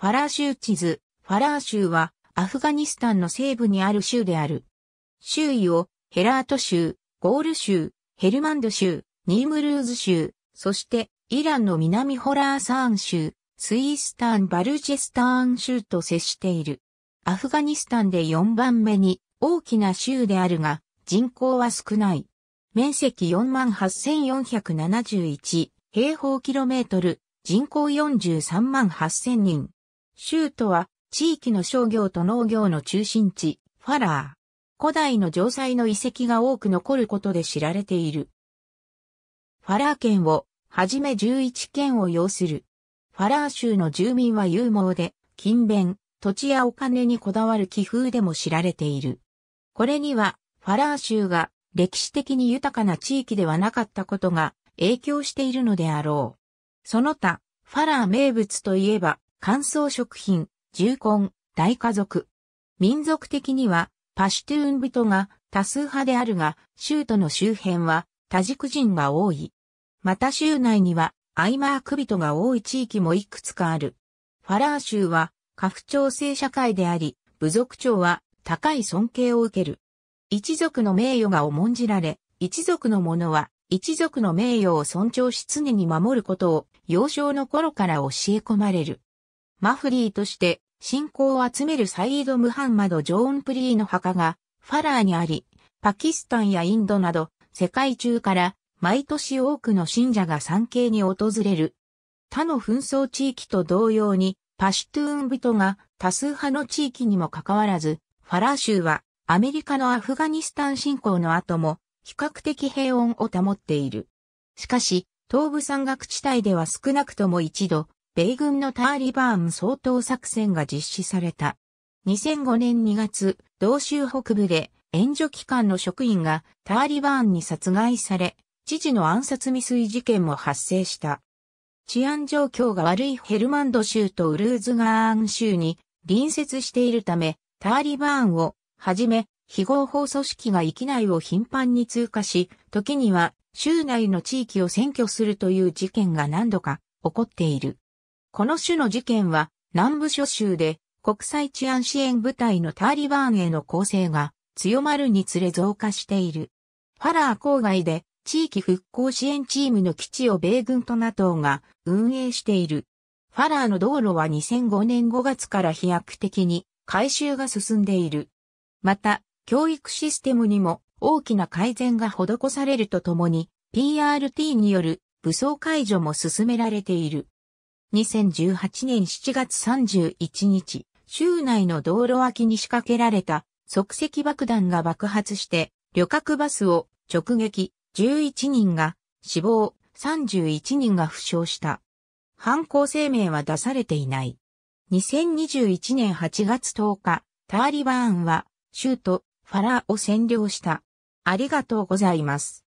ファラー州地図、ファラー州はアフガニスタンの西部にある州である。周囲をヘラート州、ゴール州、ヘルマンド州、ニームルーズ州、そしてイランの南ホラーサーン州、スイースタン・バルジェスターン州と接している。アフガニスタンで4番目に大きな州であるが、人口は少ない。面積48,471平方キロメートル、人口43万8000人。州都は地域の商業と農業の中心地、ファラー。古代の城塞の遺跡が多く残ることで知られている。ファラー県をはじめ11県を要する。ファラー州の住民は勇猛で、勤勉、土地やお金にこだわる気風でも知られている。これには、ファラー州が歴史的に豊かな地域ではなかったことが影響しているのであろう。その他、ファラー名物といえば、乾燥食品、重婚、大家族。民族的には、パシュトゥーン人が多数派であるが、州都の周辺は多軸人が多い。また州内にはアイマーク人が多い地域もいくつかある。ファラー州は、家父長制社会であり、部族長は高い尊敬を受ける。一族の名誉が重んじられ、一族の者は一族の名誉を尊重し常に守ることを幼少の頃から教え込まれる。マフリーとして信仰を集めるサイード・ムハンマド・ジョーン・プリーの墓がファラーにあり、パキスタンやインドなど世界中から毎年多くの信者が参詣に訪れる。他の紛争地域と同様にパシュトゥーン人が多数派の地域にもかかわらず、ファラー州はアメリカのアフガニスタン侵攻の後も比較的平穏を保っている。しかし、東部山岳地帯では少なくとも一度、米軍のターリバーン総統作戦が実施された。2005年2月、同州北部で援助機関の職員がターリバーンに殺害され、知事の暗殺未遂事件も発生した。治安状況が悪いヘルマンド州とウルーズガーン州に隣接しているため、ターリバーンをはじめ非合法組織が域内を頻繁に通過し、時には州内の地域を占拠するという事件が何度か起こっている。この種の事件は南部諸州で国際治安支援部隊のタリバーンへの攻勢が強まるにつれ増加している。ファラー郊外で地域復興支援チームの基地を米軍と NATO が運営している。ファラーの道路は2005年5月から飛躍的に改修が進んでいる。また、教育システムにも大きな改善が施されるとともに、PRT による武装解除も進められている。2018年7月31日、州内の道路脇に仕掛けられた即席爆弾が爆発して、旅客バスを直撃、11人が死亡、31人が負傷した。犯行声明は出されていない。2021年8月10日、タリバーンは州都ファラーを占領した。ありがとうございます。